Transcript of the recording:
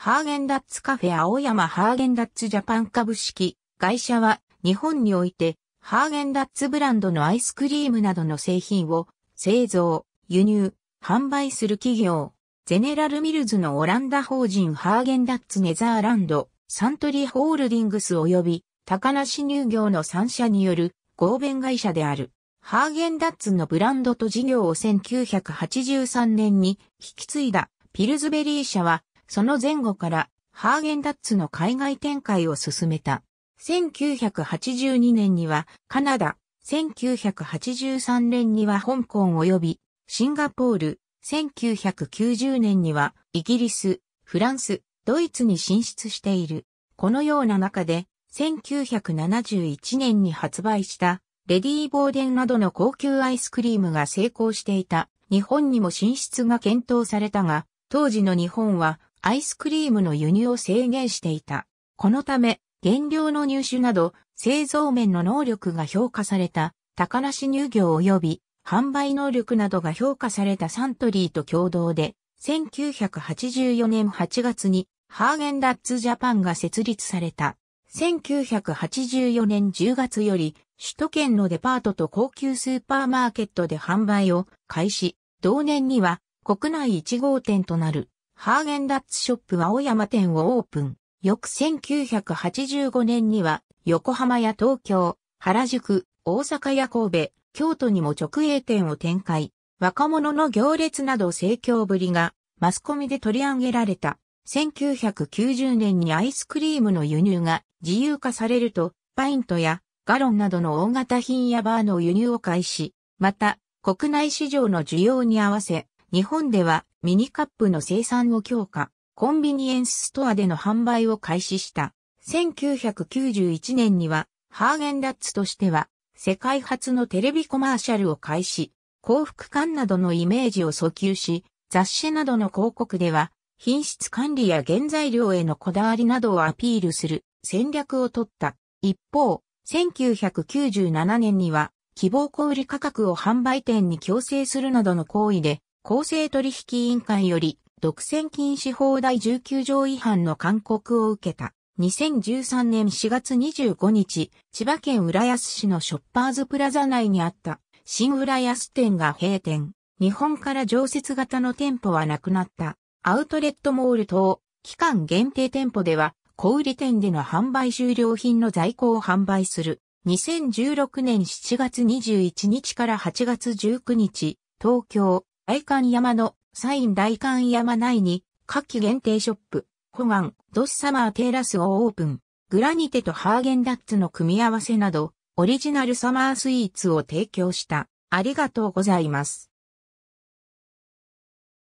ハーゲンダッツカフェ青山ハーゲンダッツジャパン株式会社は日本においてハーゲンダッツブランドのアイスクリームなどの製品を製造、輸入、販売する企業。ゼネラルミルズのオランダ法人ハーゲンダッツネザーランド、サントリーホールディングス及び高梨乳業の3社による合弁会社である。ハーゲンダッツのブランドと事業を1983年に引き継いだピルズベリー社はその前後からハーゲンダッツの海外展開を進めた。1982年にはカナダ、1983年には香港及びシンガポール、1990年にはイギリス、フランス、ドイツに進出している。このような中で1971年に発売したレディー・ボーデンなどの高級アイスクリームが成功していた。日本にも進出が検討されたが、当時の日本はアイスクリームの輸入を制限していた。このため、原料の入手など、製造面の能力が評価された、高梨乳業及び、販売能力などが評価されたサントリーと共同で、1984年8月に、ハーゲンダッツジャパンが設立された。1984年10月より、首都圏のデパートと高級スーパーマーケットで販売を開始、同年には国内1号店となるハーゲンダッツショップは青山店をオープン。翌1985年には、横浜や東京、原宿、大阪や神戸、京都にも直営店を展開。若者の行列など盛況ぶりが、マスコミで取り上げられた。1990年にアイスクリームの輸入が自由化されると、パイントやガロンなどの大型品やバーの輸入を開始。また、国内市場の需要に合わせ、日本ではミニカップの生産を強化、コンビニエンスストアでの販売を開始した。1991年には、ハーゲンダッツとしては、世界初のテレビコマーシャルを開始、幸福感などのイメージを訴求し、雑誌などの広告では、品質管理や原材料へのこだわりなどをアピールする戦略を取った。一方、1997年には、希望小売価格を販売店に強制するなどの行為で、公正取引委員会より、独占禁止法第19条違反の勧告を受けた。2013年4月25日、千葉県浦安市のショッパーズプラザ内にあった新浦安店が閉店。日本から常設型の店舗はなくなった。アウトレットモール等、期間限定店舗では、小売店での販売終了品の在庫を販売する。2016年7月21日から8月19日、東京、大観山のサイン大観山内に、夏季限定ショップ、ホガン、ドスサマーテーラスをオープン。グラニテとハーゲンダッツの組み合わせなど、オリジナルサマースイーツを提供した。ありがとうございます。